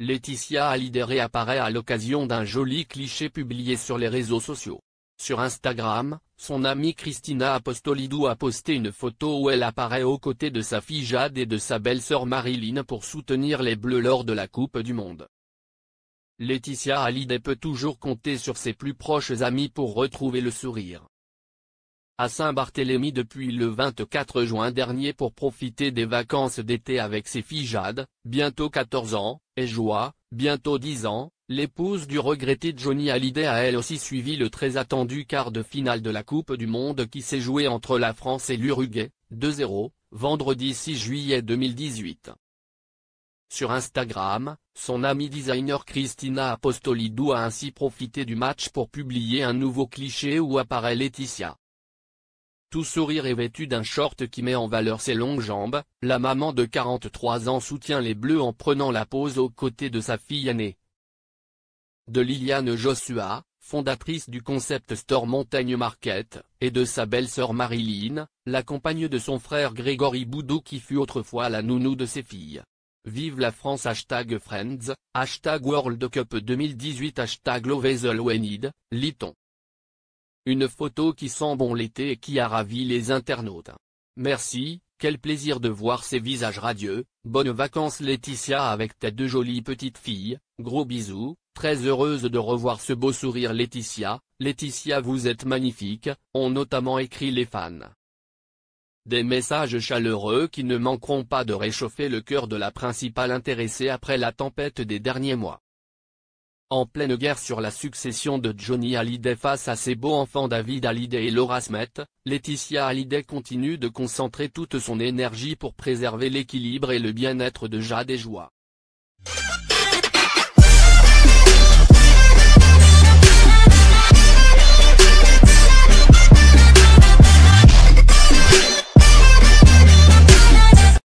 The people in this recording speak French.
Laetitia Hallyday réapparaît à l'occasion d'un joli cliché publié sur les réseaux sociaux. Sur Instagram, son amie Christina Apostolidou a posté une photo où elle apparaît aux côtés de sa fille Jade et de sa belle-sœur Marilyn pour soutenir les Bleus lors de la Coupe du Monde. Laetitia Hallyday peut toujours compter sur ses plus proches amis pour retrouver le sourire à Saint-Barthélemy depuis le 24 juin dernier pour profiter des vacances d'été avec ses filles Jade, bientôt 14 ans, et Joie, bientôt 10 ans, l'épouse du regretté Johnny Hallyday a elle aussi suivi le très attendu quart de finale de la Coupe du Monde qui s'est joué entre la France et l'Uruguay, 2-0, vendredi 6 juillet 2018. Sur Instagram, son amie designer Christina Apostolidou a ainsi profité du match pour publier un nouveau cliché où apparaît Laetitia. Tout sourire et vêtu d'un short qui met en valeur ses longues jambes, la maman de 43 ans soutient les Bleus en prenant la pose aux côtés de sa fille aînée. De Liliane Joshua, fondatrice du concept store Montagne Market, et de sa belle-sœur Marilyn, la compagne de son frère Grégory Boudou qui fut autrefois la nounou de ses filles. Vive la France hashtag Friends, hashtag World Cup 2018 hashtag Love une photo qui sent bon l'été et qui a ravi les internautes. Merci, quel plaisir de voir ces visages radieux, bonnes vacances Laetitia avec tes deux jolies petites filles, gros bisous, très heureuse de revoir ce beau sourire Laetitia, Laetitia vous êtes magnifique, ont notamment écrit les fans. Des messages chaleureux qui ne manqueront pas de réchauffer le cœur de la principale intéressée après la tempête des derniers mois. En pleine guerre sur la succession de Johnny Hallyday face à ses beaux-enfants David Hallyday et Laura Smith, Laetitia Hallyday continue de concentrer toute son énergie pour préserver l'équilibre et le bien-être de Jade et Joie.